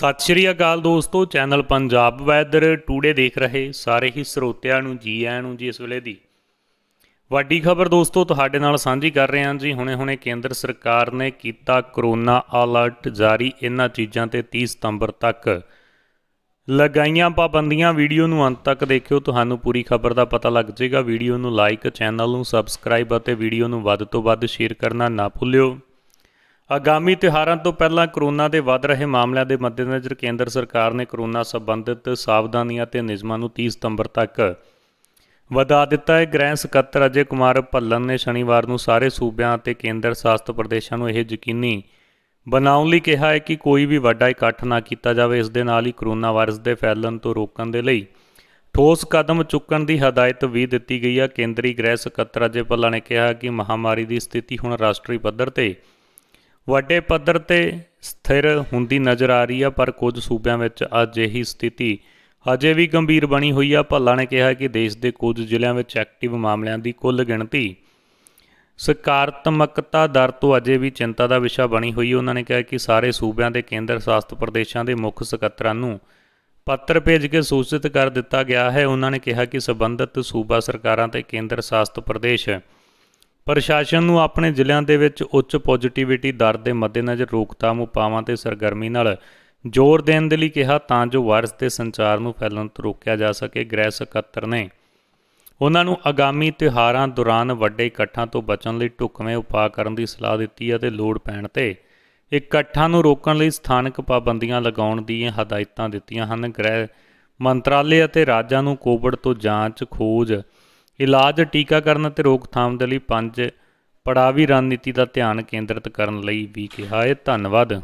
ਸਤਿ ਸ਼੍ਰੀ ਅਕਾਲ ਦੋਸਤੋ channel Punjab weather today ਦੇਖ ਰਹੇ ਸਾਰੇ ਹੀ ਸਰੋਤਿਆਂ ਨੂੰ ਜੀ ਆਇਆਂ ਨੂੰ ਜੀ ਇਸ ਵੇਲੇ ਦੀ ਵੱਡੀ ਖਬਰ ਦੋਸਤੋ ਤੁਹਾਡੇ ਨਾਲ ਸਾਂਝੀ ਕਰ ਰਹੇ ਹਾਂ ਜੀ ਹੁਣੇ-ਹੁਣੇ ਕੇਂਦਰ ਸਰਕਾਰ ਨੇ ਕੀਤਾ ਕਰੋਨਾ ਅਲਰਟ ਜਾਰੀ ਇਹਨਾਂ ਚੀਜ਼ਾਂ ਤੇ 30 ਸਤੰਬਰ ਤੱਕ ਲਗਾਈਆਂ ਪਾਬੰਦੀਆਂ ਵੀਡੀਓ ਨੂੰ ਅੰਤ ਤੱਕ ਦੇਖਿਓ ਤੁਹਾਨੂੰ ਪੂਰੀ ਖਬਰ ਦਾ ਪਤਾ ਲੱਗ ਜਾਏਗਾ ਵੀਡੀਓ ਨੂੰ ਲਾਈਕ ਚੈਨਲ ਨੂੰ ਸਬਸਕ੍ਰਾਈਬ ਅਤੇ ਵੀਡੀਓ ਨੂੰ ਵੱਧ ਤੋਂ ਵੱਧ ਸ਼ੇਅਰ ਕਰਨਾ ਨਾ ਭੁੱਲਿਓ ਆਗਾਮੀ ਤਿਹਾਰਾਂ ਤੋਂ ਪਹਿਲਾਂ ਕਰੋਨਾ ਦੇ ਵੱਧ ਰਹੇ ਮਾਮਲਿਆਂ ਦੇ ਮੱਦੇਨਜ਼ਰ ਕੇਂਦਰ ਸਰਕਾਰ ਨੇ ਕਰੋਨਾ ਸੰਬੰਧਿਤ ਸਾਵਧਾਨੀਆਂ ਤੇ ਨਿਯਮਾਂ ਨੂੰ 30 ਸਤੰਬਰ ਤੱਕ ਵਧਾ ਦਿੱਤਾ ਹੈ ਗ੍ਰਹਿ ਸਕੱਤਰ ਅਜੇ ਕੁਮਾਰ ਭੱਲਨ ਨੇ ਸ਼ਨੀਵਾਰ ਨੂੰ ਸਾਰੇ ਸੂਬਿਆਂ ਅਤੇ ਕੇਂਦਰ ਸ਼ਾਸਤ ਪ੍ਰਦੇਸ਼ਾਂ ਨੂੰ ਇਹ ਯਕੀਨੀ ਬਣਾਉਣ ਲਈ ਕਿਹਾ ਹੈ ਕਿ ਕੋਈ ਵੀ ਵੱਡਾ ਇਕੱਠ ਨਾ ਕੀਤਾ ਜਾਵੇ ਇਸ ਦੇ ਨਾਲ ਹੀ ਕਰੋਨਾ ਵਾਇਰਸ ਦੇ ਫੈਲਣ ਤੋਂ ਰੋਕਣ ਦੇ ਲਈ ਠੋਸ ਕਦਮ ਚੁੱਕਣ ਦੀ ਹਦਾਇਤ ਵੀ ਦਿੱਤੀ ਗਈ ਹੈ ਕੇਂਦਰੀ ਗ੍ਰਹਿ ਸਕੱਤਰ ਅਜੇ ਭੱਲਨ ਨੇ ਕਿਹਾ ਕਿ ਮਹਾਮਾਰੀ ਦੀ ਸਥਿਤੀ ਹੁਣ ਰਾਸ਼ਟਰੀ ਪੱਧਰ ਤੇ ਵੱਡੇ ਪੱਧਰ ਤੇ ਸਥਿਰ ਹੁੰਦੀ ਨਜ਼ਰ ਆ ਰਹੀ ਆ ਪਰ ਕੁਝ ਸੂਬਿਆਂ ਵਿੱਚ ਅੱਜ ਇਹੀ ਸਥਿਤੀ ਅਜੇ ਵੀ ਗੰਭੀਰ ਬਣੀ ਹੋਈ ਆ ਭੱਲਾ ਨੇ ਕਿਹਾ ਕਿ ਦੇਸ਼ ਦੇ ਕੁਝ ਜ਼ਿਲ੍ਹਿਆਂ ਵਿੱਚ ਐਕਟਿਵ ਮਾਮਲਿਆਂ ਦੀ ਕੁੱਲ ਗਿਣਤੀ ਸਕਾਰਤਮਕਤਾ ਦਰ ਤੋਂ ਅਜੇ ਵੀ ਚਿੰਤਾ ਦਾ ਵਿਸ਼ਾ ਬਣੀ ਹੋਈ ਉਹਨਾਂ ਨੇ ਕਿਹਾ ਕਿ ਸਾਰੇ ਸੂਬਿਆਂ ਦੇ ਕੇਂਦਰ ਸ਼ਾਸਤ ਪ੍ਰਦੇਸ਼ਾਂ ਦੇ ਮੁੱਖ ਸਕੱਤਰਾਂ ਨੂੰ ਪੱਤਰ ਭੇਜ ਕੇ ਸੂਚਿਤ ਕਰ ਦਿੱਤਾ ਗਿਆ ਹੈ ਉਹਨਾਂ ਨੇ ਕਿਹਾ ਕਿ ਸਬੰਧਤ ਸੂਬਾ ਸਰਕਾਰਾਂ ਤੇ ਕੇਂਦਰ ਸ਼ਾਸਤ ਪ੍ਰਦੇਸ਼ ਪ੍ਰਸ਼ਾਸਨ ਨੂੰ ਆਪਣੇ ਜ਼ਿਲ੍ਹਿਆਂ ਦੇ ਵਿੱਚ ਉੱਚ ਪੋਜ਼ਿਟਿਵਿਟੀ ਦਰ ਦੇ ਮੱਦੇਨਜ਼ਰ ਰੋਕਥਾਮ ਉਪਾਵਾਂ ਤੇ ਸਰਗਰਮੀ ਨਾਲ ਜ਼ੋਰ ਦੇਣ ਦੇ ਲਈ ਕਿਹਾ ਤਾਂ ਜੋ ਵਾਇਰਸ ਦੇ ਸੰਚਾਰ ਨੂੰ ਫੈਲਣ ਤੋਂ ਰੋਕਿਆ ਜਾ ਸਕੇ ਗ੍ਰਹਿ ਸਕੱਤਰ ਨੇ ਉਹਨਾਂ ਨੂੰ ਆਗਾਮੀ ਤਿਹਾਰਾਂ ਦੌਰਾਨ ਵੱਡੇ ਇਕੱਠਾਂ ਤੋਂ ਬਚਣ ਲਈ ਟੁਕਵੇਂ ਉਪਾਅ ਕਰਨ ਦੀ ਸਲਾਹ ਦਿੱਤੀ ਅਤੇ ਲੋੜ ਪੈਣ ਤੇ ਇਕੱਠਾਂ ਨੂੰ ਰੋਕਣ ਲਈ ਸਥਾਨਕ ਪਾਬੰਦੀਆਂ ਲਗਾਉਣ ਦੀਆਂ ਹਦਾਇਤਾਂ ਦਿੱਤੀਆਂ ਹਨ ਗ੍ਰਹਿ ਮੰਤਰਾਲੇ ਅਤੇ ਰਾਜਾਂ ਨੂੰ ਕੋਵਿਡ ਤੋਂ ਜਾਂਚ ਖੋਜ ਇਲਾਜ ਟੀਕਾਕਰਨ ਅਤੇ ਰੋਕਥਾਮ ਦੇ ਲਈ ਪੰਜ ਪੜਾਵੀ ਰਣਨੀਤੀ ਦਾ ਧਿਆਨ ਕੇਂਦਰਿਤ ਕਰਨ ਲਈ ਵੀ ਕਿਹਾ ਹੈ ਧੰਨਵਾਦ